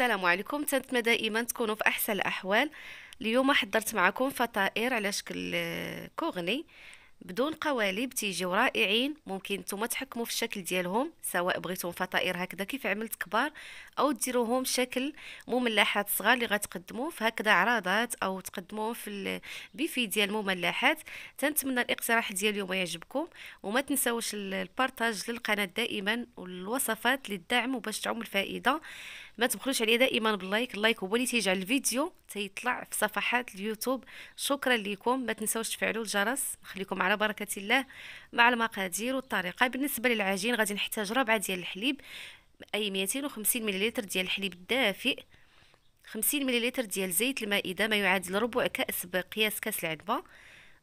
السلام عليكم تنتمنى دائما تكونوا في احسن الاحوال اليوم حضرت معكم فطائر على شكل كوغني بدون قوالب تيجيو رائعين ممكن نتوما تحكموا في الشكل ديالهم سواء بغيتهم فطائر هكذا كيف عملت كبار او ديروهم شكل مملحات صغار اللي غتقدموه في هكذا عراضات او تقدموه في البيفي ديال المملحات تنتمنى الاقتراح ديال اليوم يعجبكم وما تنساوش البارتاج للقناه دائما والوصفات للدعم وباش تعم الفائده ما تبخلوش عليا دائما باللايك اللايك هو اللي تيجعل الفيديو تيطلع في صفحات اليوتيوب شكرا لكم ما تنساوش تفعلوا الجرس نخليكم على بركه الله مع المقادير والطريقه بالنسبه للعجين غادي نحتاج ربعه ديال الحليب اي 250 مليلتر ديال الحليب الدافئ 50 مليلتر ديال زيت المائده ما يعادل ربع كاس بقياس كاس العلبه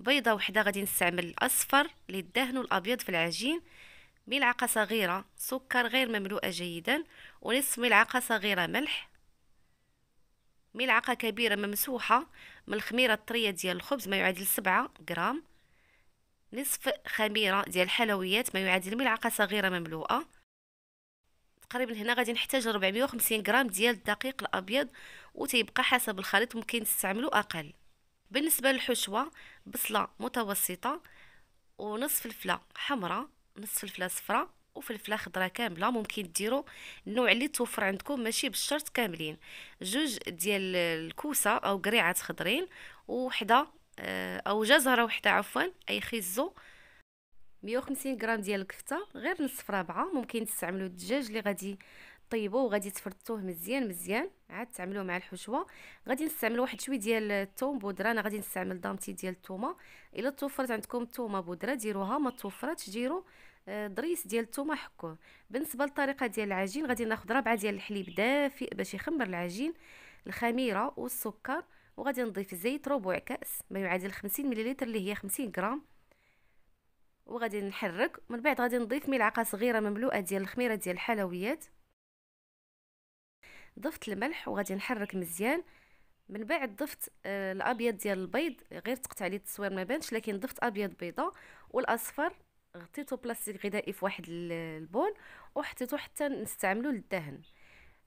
بيضه وحده غادي نستعمل الاصفر للدهن والابيض في العجين ملعقه صغيره سكر غير مملوءه جيدا ونصف ملعقه صغيره ملح ملعقه كبيره ممسوحه من الخميره الطريه ديال الخبز ما يعادل 7 غرام نصف خميره ديال الحلويات ما يعادل ملعقه صغيره مملوءه تقريبا هنا غادي نحتاج 450 غرام ديال الدقيق الابيض وتيبقى حسب الخليط ممكن تستعملو اقل بالنسبه للحشوه بصله متوسطه ونص فلفله حمراء نص فلفله صفراء وفلفله خضراء كامله ممكن ديروا النوع اللي توفر عندكم ماشي بالشرط كاملين جوج ديال الكوسه او قريعات خضرين وحده آه، او جزره وحده عفوا اي خيزو 150 غرام ديال الكفته غير نصف رابعه ممكن تستعملوا الدجاج اللي غادي طيبوه وغادي تفرطوه مزيان مزيان عاد تعملوه مع الحشوه غادي نستعمل واحد شويه ديال الثوم بودره انا غادي نستعمل دانتي ديال الثومه الا توفرت عندكم الثومه بودره ديروها ما توفرتش ديروا آه، ضريس ديال الثومه حكوه بالنسبه للطريقه ديال العجين غادي ناخذ ربعه ديال الحليب دافئ باش يخمر العجين الخميره والسكر وغادي نضيف زيت ربع كاس ما يعادل 50 مليلتر اللي هي 50 غرام وغادي نحرك من بعد غادي نضيف ملعقه صغيره مملوءه ديال الخميره ديال الحلويات ضفت الملح وغادي نحرك مزيان من بعد ضفت آه، الابيض ديال البيض غير تقطع لي التصوير ما بانش لكن ضفت ابيض بيضه والاصفر غطيته بلاستيك غذائي في واحد البول وحطيته حتى نستعملو للدهن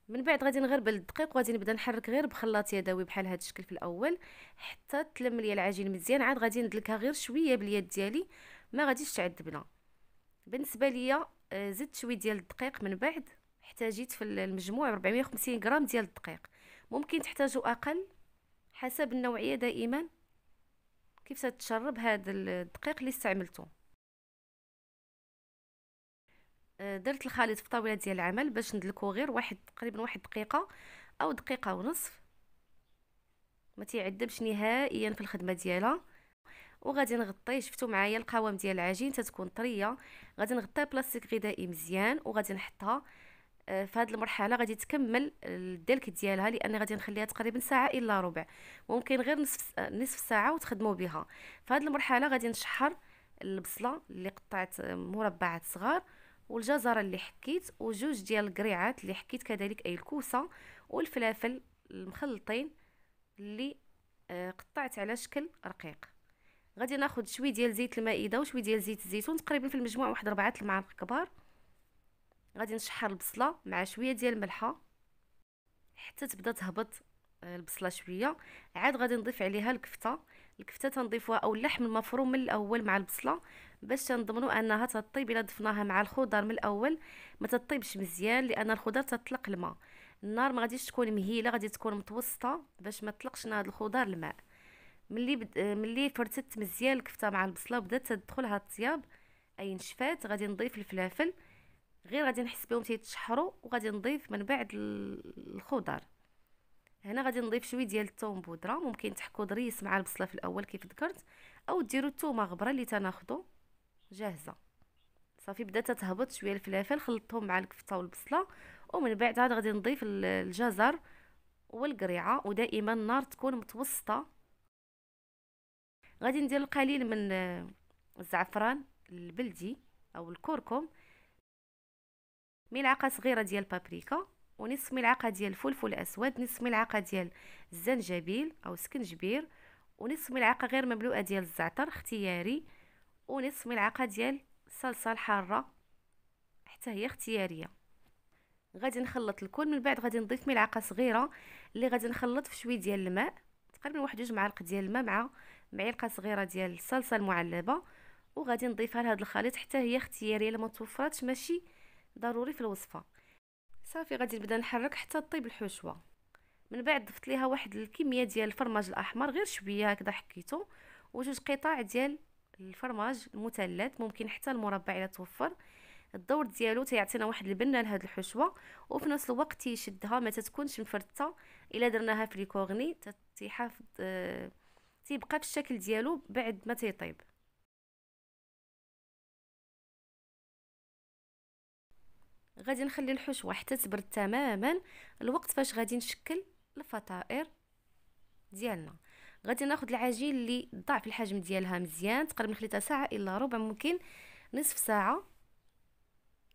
من بعد غادي نغربل الدقيق وغادي نبدا نحرك غير بخلاط يدوي بحال هذا الشكل في الاول حتى تلم ليا العجين مزيان عاد غادي ندلكها غير شويه باليد ديالي ما غاديش تعذبنا بالنسبه ليا آه، زدت شويه ديال الدقيق من بعد احتاجيت في المجموع 450 غرام ديال الدقيق ممكن تحتاجوا اقل حسب النوعيه دائما كيف تتشرب هذا الدقيق اللي استعملته آه، درت الخليط في طاوله ديال العمل باش ندلكو غير واحد تقريبا واحد دقيقه او دقيقه ونصف ما تيعذبش نهائيا في الخدمه ديالها وغادي نغطي شفتوا معايا القوام ديال العجين تتكون طريه غادي نغطي بلاستيك غذائي مزيان وغادي نحطها آه، في هذه المرحله غادي تكمل الدلك ديالها لان غادي نخليها تقريبا ساعه الا ربع ممكن غير نصف نصف ساعه وتخدموا بها في هذه المرحله غادي نشحر البصله اللي قطعت مربعات صغار والجزر اللي حكيت وجوج ديال القريعات اللي حكيت كذلك اي الكوسه والفلافل المخلطين اللي آه، قطعت على شكل رقيق غادي ناخذ شوي ديال زيت المائده وشوي ديال زيت الزيتون تقريبا في المجموع واحد ربعة المعالق كبار غادي نشحر البصله مع شويه ديال الملحه حتى تبدا تهبط آه، البصله شويه عاد غادي نضيف عليها الكفته الكفته تنضيفوها او اللحم المفروم من الاول مع البصله باش تنضمنوا انها تطيب الا ضفناها مع الخضر من الاول ما تطيبش مزيان لان الخضر تطلق الماء النار ما غاديش تكون مهيله غادي تكون متوسطه باش ما تطلقش هذا الخضر الماء ملي بد... ملي فرتت مزيان الكفته مع البصله وبدات تدخل هاد الطياب اي نشفات غادي نضيف الفلافل غير غادي نحس بهم تيتشحروا وغادي نضيف من بعد الخضر هنا غادي نضيف شويه ديال الثوم بودره ممكن تحكوا ضريس مع البصله في الاول كيف ذكرت او ديروا الثومه غبره اللي تناخذوا جاهزه صافي بدات تهبط شويه الفلافل خلطتهم مع الكفته والبصله ومن بعد عاد غادي نضيف الجزر والقريعه ودائما النار تكون متوسطه غادي ندير القليل من الزعفران البلدي او الكركم ملعقه صغيره ديال بابريكا ونصف ملعقه ديال الفلفل الاسود نصف ملعقه ديال الزنجبيل او سكنجبير ونصف ملعقه غير مملوءه ديال الزعتر اختياري ونصف ملعقه ديال الصلصه الحاره حتى هي اختياريه غادي نخلط الكل من بعد غادي نضيف ملعقه صغيره اللي غادي نخلط في شويه ديال الماء تقريبا واحد جوج معالق ديال الماء مع معلقه صغيره ديال الصلصه المعلبه وغادي نضيفها لهذا الخليط حتى هي اختياريه الا ما توفرتش ماشي ضروري في الوصفه صافي غادي نبدا نحرك حتى طيب الحشوه من بعد ضفت ليها واحد الكميه ديال الفرماج الاحمر غير شويه هكذا حكيته وجوج قطع ديال الفرماج المثلث ممكن حتى المربع الا توفر الدور ديالو تيعطينا واحد البنه لهاد الحشوه وفي نفس الوقت تيشدها ما تتكونش مفرته الا درناها في ليكورني تيحافظ آه تيبقى في الشكل ديالو بعد ما تيطيب غادي نخلي الحشوه حتى تبرد تماما الوقت فاش غادي نشكل الفطائر ديالنا غادي ناخذ العجين اللي ضعف الحجم ديالها مزيان تقريبا خليتها ساعه الا ربع ممكن نصف ساعه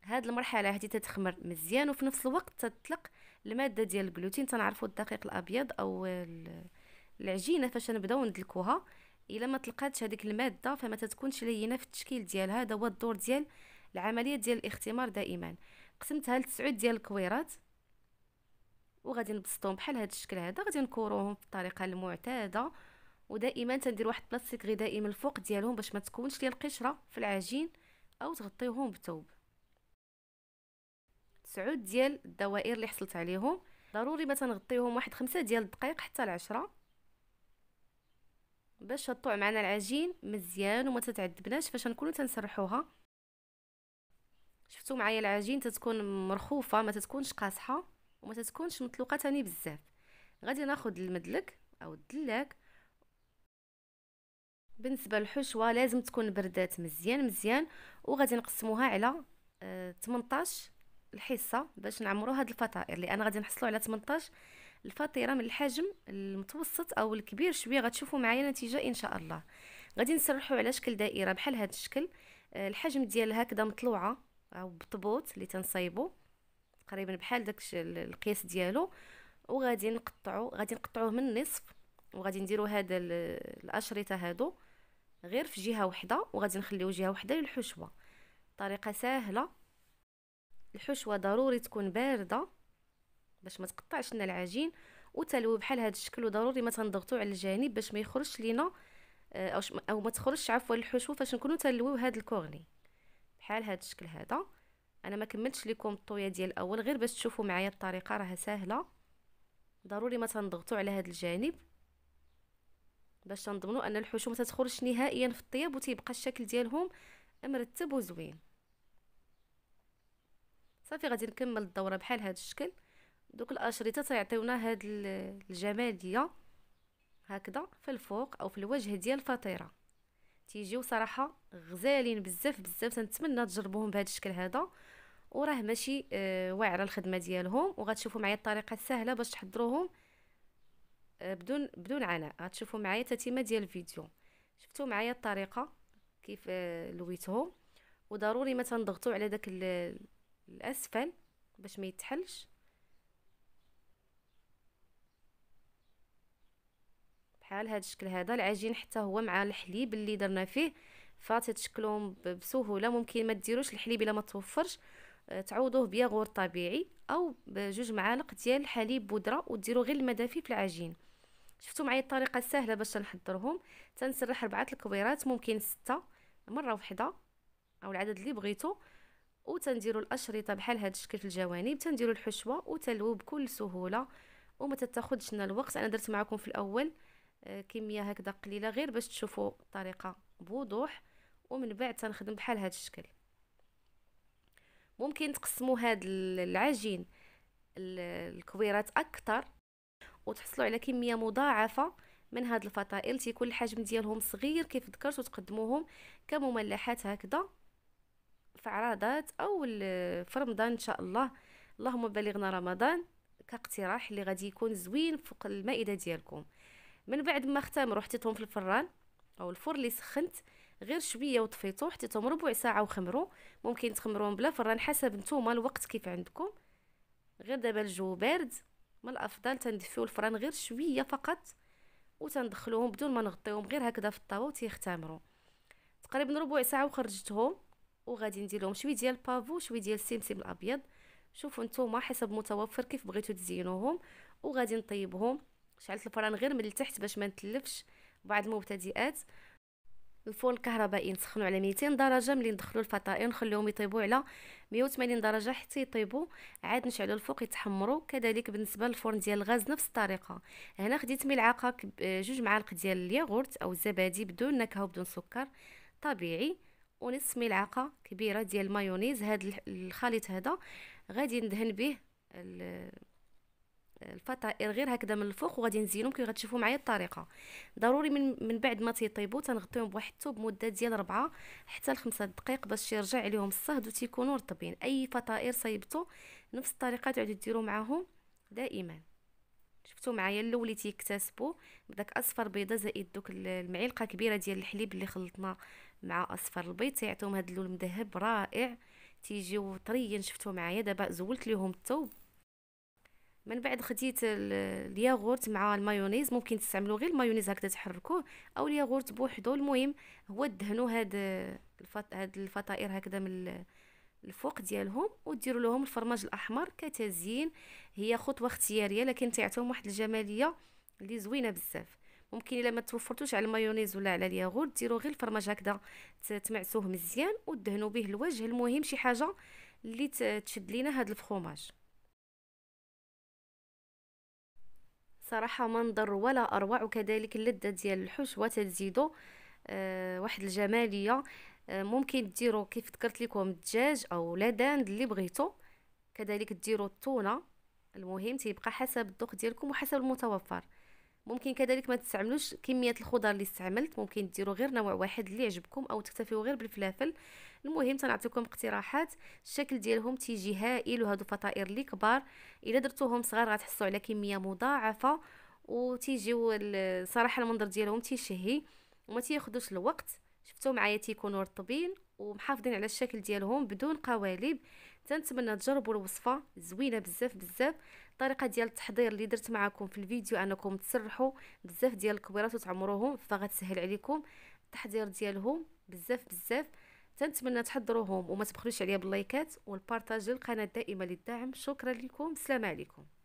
هاد المرحله هادي تتخمر مزيان وفي نفس الوقت تطلق الماده ديال الجلوتين تنعرفوا الدقيق الابيض او العجينه فاش نبداو ندلكوها الا ما طلقاتش هذيك الماده فما تتكونش لينه في التشكيل ديالها هذا هو الدور ديال العمليه ديال الاختمار دائما قسمتها لتسعود ديال الكويرات وغادي نبسطهم بحال هذا الشكل هذا غادي نكوروهم بالطريقه المعتاده ودائما تندير واحد بلاستيك غذائي من الفوق ديالهم باش ما تكونش ليا القشره في العجين او تغطيهم بثوب تسعود ديال الدوائر اللي حصلت عليهم ضروري ما تنغطيهم واحد خمسة ديال الدقائق حتى العشرة باش تطوع معنا العجين مزيان وما تتعذبناش فاش نكونو تنسرحوها شفتوا معايا العجين تتكون مرخوفه ما تتكونش قاصحه وما تتكونش مطلوقه تاني بزاف غادي ناخد المدلك او الدلاك بالنسبه للحشوه لازم تكون بردات مزيان مزيان وغادي نقسموها على 18 آه، الحصه باش نعمروا هاد الفطائر لان غادي نحصلوا على 18 الفطيره من الحجم المتوسط او الكبير شويه غتشوفوا معايا نتيجه ان شاء الله غادي نسرحوا على شكل دائره بحال هذا الشكل آه، الحجم ديالها هكذا مطلوعه او بطبوط اللي تنصيبو تقريبا بحال داك القياس ديالو وغادي نقطعو غادي نقطعوه من النصف وغادي نديرو هذا الاشرطه هادو غير في جهه وحده وغادي نخليو جهه وحده للحشوه طريقه سهله الحشوه ضروري تكون بارده باش ما تقطعش لنا العجين وتلوي بحال هذا الشكل وضروري ما تنضغطوا على الجانب باش ما يخرجش لينا آه، او, أو ما تخرجش عفوا الحشو فاش نكونوا تلويو هذا الكورني بحال هذا الشكل هذا انا ما كملتش لكم الطويه ديال الاول غير باش تشوفوا معايا الطريقه راها سهله ضروري ما تنضغطوا على هذا الجانب باش تنضمنوا ان الحشو ما تخرجش نهائيا في الطياب وتيبقى الشكل ديالهم مرتب وزوين صافي غادي نكمل الدوره بحال هذا الشكل دوك الاشرطه تيعطيونا هاد الجماليه هكذا في الفوق او في الوجه ديال الفطيره تيجيو صراحه غزالين بزاف بزاف تنتمنى تجربوهم بهذا الشكل هذا وراه ماشي آه، واعره الخدمه ديالهم وغتشوفوا معايا الطريقه السهله باش تحضروهم آه، بدون بدون عناء غتشوفوا معايا تتمه ديال الفيديو شفتوا معايا الطريقه كيف آه، لويتهم وضروري ما تنضغطوا على داك الاسفل باش ما يتحلش بحال هذا الشكل هذا العجين حتى هو مع الحليب اللي درنا فيه فتتشكلوا بسهوله ممكن ما ديروش الحليب الا ما توفرش آه، تعوضوه بياغور طبيعي او بجوج معالق ديال حليب بودره وديروا غير المدافي في العجين شفتوا معايا الطريقه السهله باش نحضرهم تنسرح اربعه الكبيرات ممكن سته مره وحده او العدد اللي بغيتو وتنديروا الاشرطه بحال هذا الشكل في الجوانب تنديروا الحشوه وتلوه بكل سهوله وما تتاخذش لنا الوقت انا درت معكم في الاول آه، كميه هكذا قليله غير باش تشوفوا الطريقه بوضوح ومن بعد تنخدم بحال هذا الشكل ممكن تقسموا هاد العجين الكويرات اكثر وتحصلوا على كميه مضاعفه من هاد الفطائل تيكون الحجم ديالهم صغير كيف ذكرت وتقدموهم كمملحات هكذا في عرادات او في رمضان ان شاء الله اللهم بلغنا رمضان كاقتراح اللي غادي يكون زوين فوق المائده ديالكم من بعد ما اختمروا حطيتهم في الفران او الفرن اللي سخنت غير شويه وطفيتو حطيتهم ربع ساعه وخمروا ممكن تخمروهم بلا فران حسب نتوما الوقت كيف عندكم غير دابا الجو بارد من الافضل تندفيو الفران غير شويه فقط وتندخلوهم بدون ما نغطيوهم غير هكذا في الطاوه وتيختمروا تقريبا ربع ساعه وخرجتهم وغادي ندير لهم شويه ديال البافو شويه ديال السمسم الابيض شوفوا نتوما حسب متوفر كيف بغيتو تزينوهم وغادي نطيبهم شعلت الفران غير من التحت باش ما نتلفش بعض المبتدئات الفرن الكهربائي نسخنو على 200 درجه ملي ندخلو الفطائر نخليهم يطيبوا على 180 درجه حتى يطيبوا عاد نشعلو الفوق يتحمروا كذلك بالنسبه للفرن ديال الغاز نفس الطريقه هنا خديت ملعقه جوج معالق ديال الياغورت او الزبادي بدون نكهه وبدون سكر طبيعي ونص ملعقه كبيره ديال المايونيز هاد الخليط هذا غادي ندهن به الفطائر غير هكذا من الفوق وغادي نزينهم كي غتشوفوا معايا الطريقه ضروري من من بعد ما تيطيبوا تنغطيهم بواحد الثوب مده ديال 4 حتى ل 5 دقائق باش يرجع عليهم الصهد وتيكونوا رطبين اي فطائر صيبتوا نفس الطريقه تعودوا ديروا معاهم دائما شفتوا معايا الاول تيكتسبوا داك اصفر بيضه زائد دوك المعلقه كبيره ديال الحليب اللي خلطنا مع اصفر البيض تيعطيهم هذا اللون مذهب رائع تيجيو طريين شفتوا معايا دابا زولت ليهم الثوب من بعد خديت الياغورت مع المايونيز ممكن تستعملوا غير المايونيز هكذا تحركوه او الياغورت بوحدو المهم هو دهنوا هاد الفط... هاد الفطائر هكذا من الفوق ديالهم وديروا لهم الفرماج الاحمر كتزيين هي خطوه اختياريه لكن تعطيهم واحد الجماليه اللي زوينه بزاف ممكن الا ما توفرتوش على المايونيز ولا على الياغورت ديروا غير الفرماج هكذا تمعسوه مزيان ودهنوا به الوجه المهم شي حاجه اللي تشد لينا هاد الفخوماج صراحه منظر ولا اروع وكذلك اللذه ديال الحشوه تزيدو أه واحد الجماليه أه ممكن ديروا كيف ذكرت لكم الدجاج او لدان اللي بغيتو كذلك ديروا التونه المهم تيبقى حسب الذوق ديالكم وحسب المتوفر ممكن كذلك ما تستعملوش كميه الخضر اللي استعملت ممكن ديروا غير نوع واحد اللي يعجبكم او تكتفيوا غير بالفلافل المهم تنعطيكم اقتراحات الشكل ديالهم تيجي هائل وهادو فطائر اللي كبار الا درتوهم صغار غتحصلوا على كميه مضاعفه وتيجيو صراحه المنظر ديالهم تيشهي وما تياخذوش الوقت شفتوا معايا تيكونوا رطبين ومحافظين على الشكل ديالهم بدون قوالب تنتمنى تجربوا الوصفه زوينه بزاف بزاف الطريقه ديال التحضير اللي درت معكم في الفيديو انكم تسرحوا بزاف ديال الكبيرات وتعمروهم فغتسهل عليكم التحضير ديالهم بزاف بزاف تنتمنى تحضروهم وما تبخلوش عليا باللايكات والبارطاج للقناه دائما للدعم شكرا لكم السلام عليكم